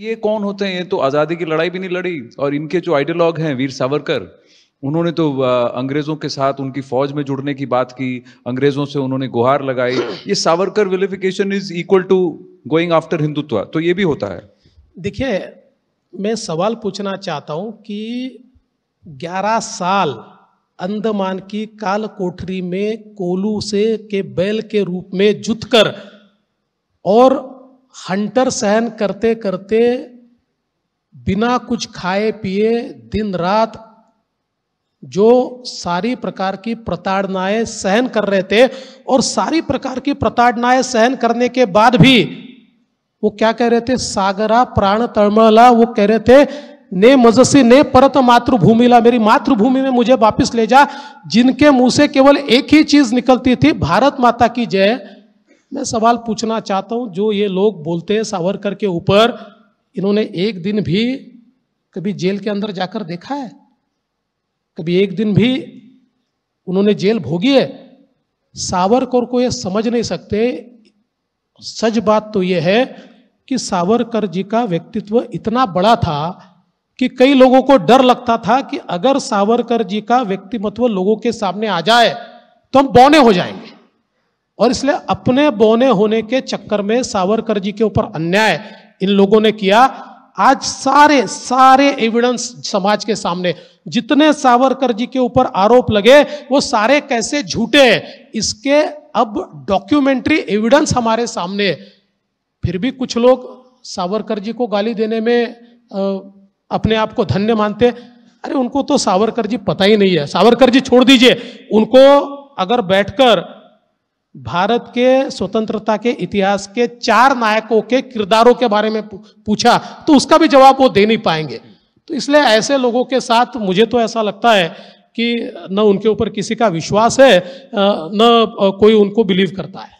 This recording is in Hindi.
ये कौन होते हैं ये तो आज़ादी की लड़ाई भी नहीं लड़ी और इनके जो आइडियोलॉग हैं वीर सावरकर उन्होंने तो अंग्रेज़ों के साथ उनकी फौज में जुड़ने की बात की अंग्रेज़ों से उन्होंने गुहार लगाई ये Savarkar vilification is equal to going after Hindutva तो ये भी होता है देखिए मैं सवाल पूछना चाहता हूँ कि 11 साल अंदमान की काल कोठरी में कोलू से के बैल के रूप में जुत कर और हंटर सहन करते करते बिना कुछ खाए पिए दिन रात जो सारी प्रकार की प्रताड़नाएं सहन कर रहे थे और सारी प्रकार की प्रताड़नाएं सहन करने के बाद भी वो क्या कह रहे थे सागरा प्राण तरमला वो कह रहे थे ने मजसी ने परत मातृभूमिला मेरी मातृभूमि में मुझे वापस ले जा जिनके मुंह से केवल एक ही चीज निकलती थी भारत माता की जय मैं सवाल पूछना चाहता हूँ जो ये लोग बोलते हैं सावरकर के ऊपर इन्होंने एक दिन भी कभी जेल के अंदर जाकर देखा है कभी एक दिन भी उन्होंने जेल भोगी है सावरकर को ये समझ नहीं सकते सच बात तो ये है कि सावरकर जी का व्यक्तित्व इतना बड़ा था कि कई लोगों को डर लगता था कि अगर सावरकर जी का व्यक्तिमत्व लोगों के सामने आ जाए तो हम बौने हो जाएंगे और इसलिए अपने बोने होने के चक्कर में सावरकर जी के ऊपर अन्याय इन लोगों ने किया आज सारे सारे एविडेंस समाज के सामने जितने सावरकर जी के ऊपर आरोप लगे वो सारे कैसे झूठे इसके अब डॉक्यूमेंट्री एविडेंस हमारे सामने फिर भी कुछ लोग सावरकर जी को गाली देने में अपने आप को धन्य मानते अरे उनको तो सावरकर जी पता ही नहीं है सावरकर जी छोड़ दीजिए उनको अगर बैठकर भारत के स्वतंत्रता के इतिहास के चार नायकों के किरदारों के बारे में पूछा तो उसका भी जवाब वो दे नहीं पाएंगे तो इसलिए ऐसे लोगों के साथ मुझे तो ऐसा लगता है कि न उनके ऊपर किसी का विश्वास है न कोई उनको बिलीव करता है